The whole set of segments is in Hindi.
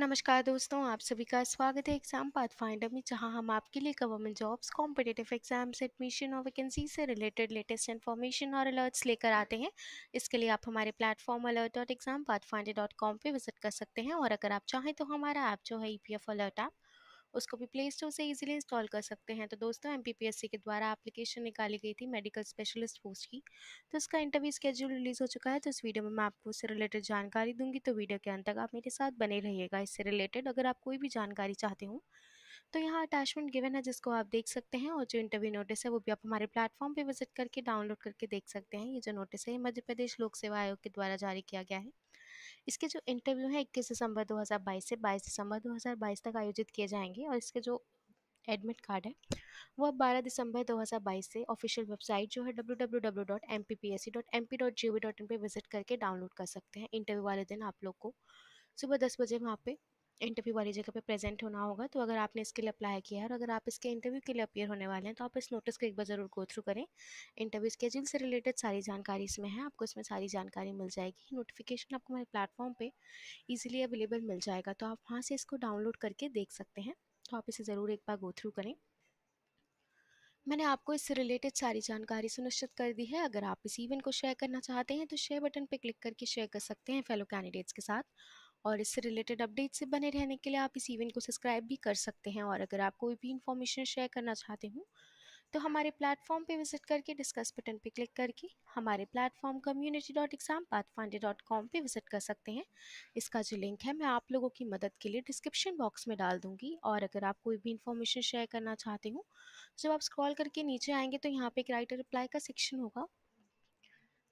नमस्कार दोस्तों आप सभी का स्वागत है एग्जाम पाथ फाइंडर में जहां हम आपके लिए government jobs competitive exams admission और वैकेंसी से रिलेटेड लेटेस्ट इन्फॉर्मेशन और अलर्ट्स लेकर आते हैं इसके लिए आप हमारे platform alert dot exam path finder dot com पर विजिट कर सकते हैं और अगर आप चाहें तो हमारा ऐप जो है E P F alert app उसको भी प्ले स्टोर से ईजिली इंस्टॉल कर सकते हैं तो दोस्तों एम के द्वारा एप्लीकेशन निकाली गई थी मेडिकल स्पेशलिस्ट पोस्ट की तो उसका इंटरव्यू स्केड्यूल रिलीज हो चुका है तो इस वीडियो में मैं आपको उससे रिलेटेड जानकारी दूंगी तो वीडियो के अंत तक आप मेरे साथ बने रहिएगा इससे रिलेटेड अगर आप कोई भी जानकारी चाहते हो तो यहाँ अटैचमेंट गिवन है जिसको आप देख सकते हैं और जो इंटरव्यू नोटिस है वो भी आप हमारे प्लेटफॉर्म पे विजिट करके डाउनलोड करके देख सकते हैं ये जो नोटिस है मध्य प्रदेश लोक सेवा आयोग के द्वारा जारी किया गया है इसके जो इंटरव्यू हैं इक्कीस दिसंबर 2022 से 22 दिसंबर 2022 तक आयोजित किए जाएंगे और इसके जो एडमिट कार्ड है वो अब 12 दिसंबर 2022 से ऑफिशियल वेबसाइट जो है www.mppsc.mp.gov.in पे विजिट करके डाउनलोड कर सकते हैं इंटरव्यू वाले दिन आप लोग को सुबह दस बजे वहाँ पे इंटरव्यू वाली जगह पे प्रेजेंट होना होगा तो अगर आपने इसके लिए अप्लाई किया है और अगर आप इसके इंटरव्यू के लिए अपेयर होने वाले हैं तो आप इस नोटिस को एक बार ज़रूर गो थ्रू करें इंटरव्यू स्केड्यूल से रिलेटेड सारी जानकारी इसमें है आपको इसमें सारी जानकारी मिल जाएगी नोटिफिकेशन आपको हमारे प्लेटफॉर्म पर ईजिली अवेलेबल मिल जाएगा तो आप वहाँ से इसको डाउनलोड करके देख सकते हैं तो आप इसे ज़रूर एक बार गो थ्रू करें मैंने आपको इससे रिलेटेड सारी जानकारी सुनिश्चित कर दी है अगर आप इस इवेंट को शेयर करना चाहते हैं तो शेयर बटन पर क्लिक करके शेयर कर सकते हैं फेलो कैंडिडेट्स के साथ और इससे रिलेटेड अपडेट से बने रहने के लिए आप इस इवेंट को सब्सक्राइब भी कर सकते हैं और अगर आप कोई भी इन्फॉर्मेशन शेयर करना चाहते हो तो हमारे प्लेटफॉर्म पे विजिट करके डिस्कस बटन पे क्लिक करके हमारे platform community dot exam path dot com पर विजिट कर सकते हैं इसका जो लिंक है मैं आप लोगों की मदद के लिए डिस्क्रिप्शन बॉक्स में डाल दूंगी और अगर आप कोई भी इन्फॉर्मेशन शेयर करना चाहते हो जब आप स्क्रॉल करके नीचे आएंगे तो यहाँ पे एक राइटर रिप्लाई का सेक्शन होगा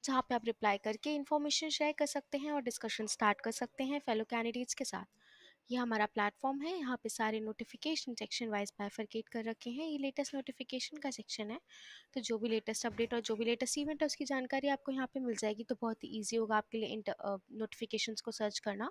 जहाँ पे आप रिप्लाई करके इन्फॉर्मेशन शेयर कर सकते हैं और डिस्कशन स्टार्ट कर सकते हैं फेलो कैंडिडेट्स के साथ ये हमारा प्लेटफॉर्म है यहाँ पे सारे नोटिफिकेशन सेक्शन वाइज बाइफरकेट कर रखे हैं ये लेटेस्ट नोटिफिकेशन का सेक्शन है तो जो भी लेटेस्ट अपडेट और जो भी लेटेस्ट इवेंट है उसकी जानकारी आपको यहाँ पे मिल जाएगी तो बहुत ही ईजी होगा आपके लिए नोटिफिकेशंस को सर्च करना